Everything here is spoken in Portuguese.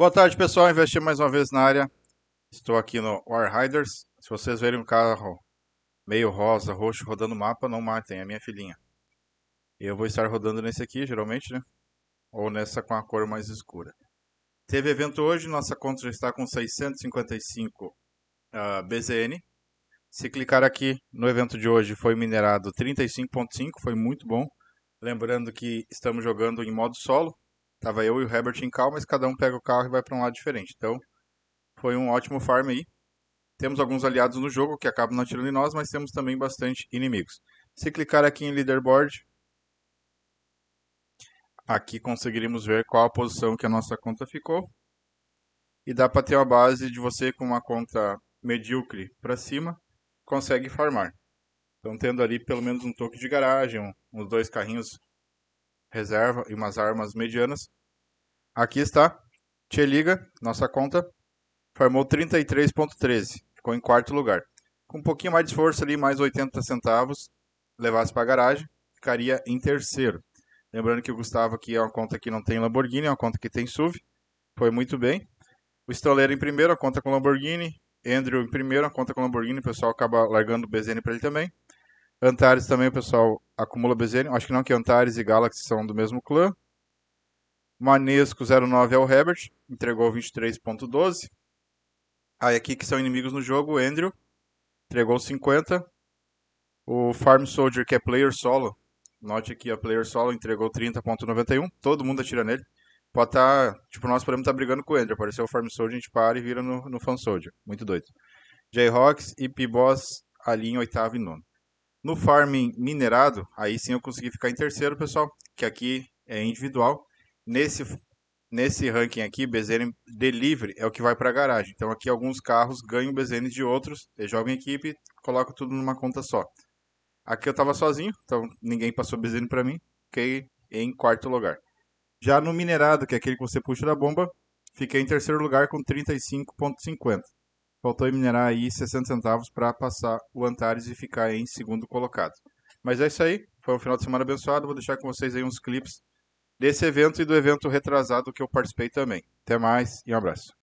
Boa tarde, pessoal. investi mais uma vez na área. Estou aqui no War Riders. Se vocês verem um carro meio rosa, roxo, rodando o mapa, não matem, é minha filhinha. Eu vou estar rodando nesse aqui, geralmente, né? Ou nessa com a cor mais escura. Teve evento hoje, nossa conta já está com 655 uh, BZN. Se clicar aqui no evento de hoje, foi minerado 35.5, foi muito bom. Lembrando que estamos jogando em modo solo, Tava eu e o Herbert em calma, mas cada um pega o carro e vai para um lado diferente. Então, foi um ótimo farm aí. Temos alguns aliados no jogo que acabam não atirando em nós, mas temos também bastante inimigos. Se clicar aqui em Leaderboard, aqui conseguiremos ver qual a posição que a nossa conta ficou. E dá para ter uma base de você com uma conta medíocre para cima, consegue farmar. Então, tendo ali pelo menos um toque de garagem, uns dois carrinhos reserva e umas armas medianas. Aqui está, Te liga, nossa conta, farmou 33.13, ficou em quarto lugar. Com um pouquinho mais de esforço ali, mais 80 centavos, levasse para a garagem, ficaria em terceiro. Lembrando que o Gustavo aqui é uma conta que não tem Lamborghini, é uma conta que tem SUV, foi muito bem. O Estoleiro em primeiro, a conta com Lamborghini. Andrew em primeiro, a conta com Lamborghini, o pessoal acaba largando o BZN para ele também. Antares também, o pessoal acumula Bezerion. Acho que não, que é Antares e Galaxy são do mesmo clã. Manesco 09 é o Herbert, entregou 23.12. Aí aqui que são inimigos no jogo, Andrew entregou 50. O Farm Soldier, que é player solo, note que a player solo entregou 30.91. Todo mundo atira nele. Pode estar, tá, tipo, nós podemos estar tá brigando com o Andrew. Apareceu o Farm Soldier, a gente para e vira no, no Fan Soldier. Muito doido. j e P-Boss ali em oitavo e nono. No farming minerado, aí sim eu consegui ficar em terceiro, pessoal, que aqui é individual. Nesse, nesse ranking aqui, BZN delivery é o que vai para a garagem. Então aqui alguns carros ganham BZN de outros, eles jogam em equipe, colocam tudo numa conta só. Aqui eu estava sozinho, então ninguém passou BZN para mim, fiquei em quarto lugar. Já no minerado, que é aquele que você puxa da bomba, fiquei em terceiro lugar com 35,50. Faltou minerar aí 60 centavos para passar o Antares e ficar em segundo colocado. Mas é isso aí. Foi um final de semana abençoado. Vou deixar com vocês aí uns clipes desse evento e do evento retrasado que eu participei também. Até mais e um abraço.